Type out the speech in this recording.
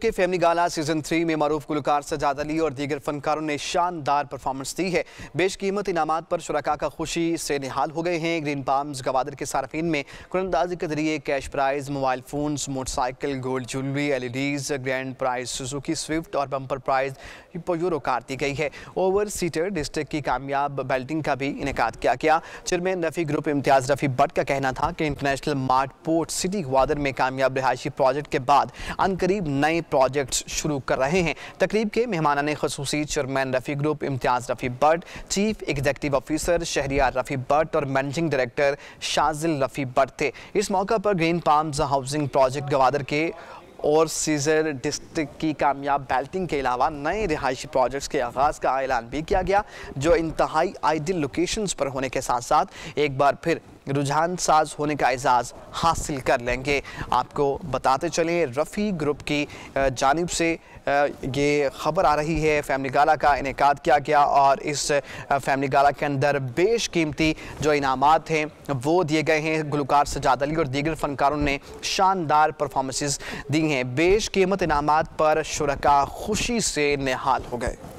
के फैमिली गाला season three में मरूफ गुलकार सजाद अली और दीगर फनकारों ने शानदार परफॉर्मेंस दी है बेशकीमत इनाम पर शुरा का खुशी से निहाल हो गए हैं ग्रीन पाम्स गवादर के सार्फिन में कुरंदाजी के जरिए cash prize mobile phones motorcycle gold jewellery डीज ग्रैंड प्राइज सुजुकी स्विफ्ट और बम्पर प्राइज यूरो कार दी गई है ओवर सीटर डिस्ट्रिक्ट की कामयाब बेल्टिंग का भी इनका किया गया चेयरमैन रफ़ी ग्रुप इम्तियाज़ रफ़ी भट्ट का कहना था कि international mart port city Gwadar में कामयाब रिहायशी प्रोजेक्ट के बाद अनकरीब नए प्रोजेक्ट्स शुरू कर रहे हैं तकरीब के मेहमान खसूसी chairman Rafi group Imtiaz Rafi Butt chief executive officer Shehryar Rafi Butt और मैनेजिंग डायरेक्टर शाजिल रफ़ी बट थे इस मौका पर green palm housing project Gwadar के और सीजर डिस्ट्रिक्ट की कामयाब बेल्टिंग के अलावा नए रिहायशी प्रोजेक्ट्स के आगाज़ का ऐलान भी किया गया जो इंतहाई आइडियल लोकेशंस पर होने के साथ साथ एक बार फिर रुझान साज होने का एजाज़ हासिल कर लेंगे आपको बताते चलें रफ़ी ग्रुप की जानब से ये ख़बर आ रही है फैमिली गाला का इनका किया गया और इस फैमिली गाला के अंदर बेश कीमती जो इनाम हैं वो दिए गए हैं गुलकार सजाद अली और दीगर फनकारों ने शानदार परफॉर्मेंसेस दी हैं कीमत इनाम पर शुरा खुशी से निहाल हो गए